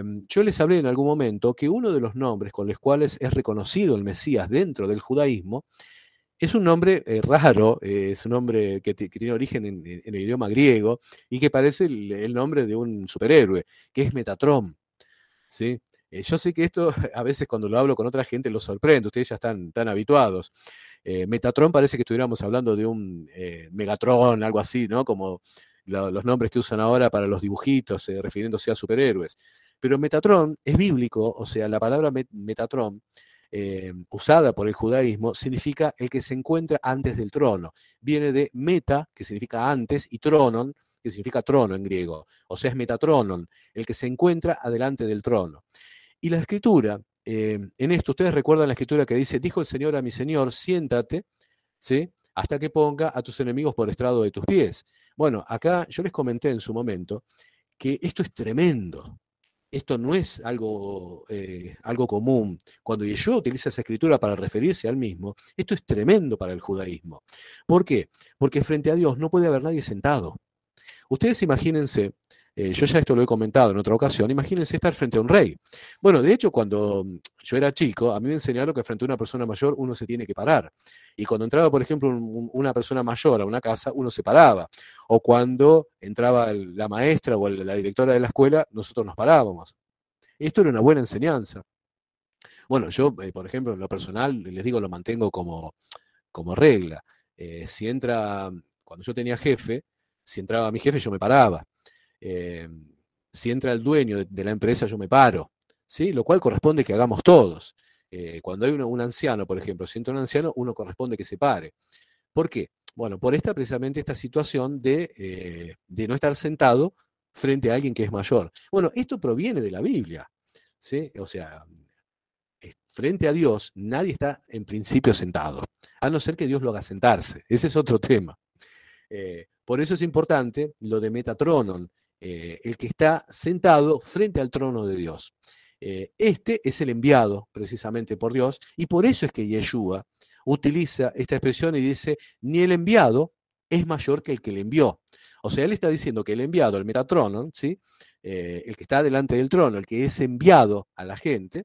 Em, yo les hablé en algún momento que uno de los nombres con los cuales es reconocido el Mesías dentro del judaísmo es un nombre eh, raro, eh, es un nombre que, tiene origen en, el idioma griego y que parece el, nombre de un superhéroe, que es Metatron. ¿sí? Eh, yo sé que esto a veces cuando lo hablo con otra gente lo sorprende, ustedes ya están tan habituados. Metatron parece que estuviéramos hablando de un Megatron, algo así, ¿no? Como los nombres que usan ahora para los dibujitos, refiriéndose a superhéroes. Pero Metatrón es bíblico, o sea, la palabra Metatrón, eh, usada por el judaísmo, significa el que se encuentra antes del trono. Viene de meta, que significa antes, y tronon, que significa trono en griego. O sea, es Metatronon, el que se encuentra adelante del trono. Y la escritura, eh, en esto ustedes recuerdan la escritura que dice, dijo el Señor a mi Señor, siéntate, ¿sí? hasta que ponga a tus enemigos por estrado de tus pies. Bueno, acá yo les comenté en su momento que esto es tremendo, esto no es algo, eh, algo común. Cuando Yeshua utiliza esa escritura para referirse al mismo, esto es tremendo para el judaísmo. ¿Por qué? Porque frente a Dios no puede haber nadie sentado. Ustedes imagínense, eh, yo ya esto lo he comentado en otra ocasión, imagínense estar frente a un rey. Bueno, de hecho, cuando yo era chico, a mí me enseñaron que frente a una persona mayor uno se tiene que parar. Y cuando entraba, por ejemplo, una persona mayor a una casa, uno se paraba. O cuando entraba la maestra o la directora de la escuela, nosotros nos parábamos. Esto era una buena enseñanza. Bueno, yo, eh, por ejemplo, en lo personal, les digo, lo mantengo como, como regla. Eh, si entra, cuando yo tenía jefe, si entraba mi jefe, yo me paraba. Eh, si entra el dueño de la empresa, yo me paro. ¿sí? lo cual corresponde que hagamos todos. Eh, cuando hay un anciano, por ejemplo, siento un anciano, uno corresponde que se pare. ¿Por qué? Bueno, por esta precisamente esta situación eh, de, no estar sentado frente a alguien que es mayor. Bueno, esto proviene de la Biblia. ¿sí? O sea, frente a Dios nadie está en principio sentado, a no ser que Dios lo haga sentarse. Ese es otro tema. Eh, por eso es importante lo de Metatronon, el que está sentado frente al trono de Dios. Eh, este es el enviado precisamente por Dios y por eso es que Yeshua utiliza esta expresión y dice, ni el enviado es mayor que el que le envió. O sea, él está diciendo que el enviado, el metatrono, ¿sí? Eh, el que está delante del trono, el que es enviado a la gente,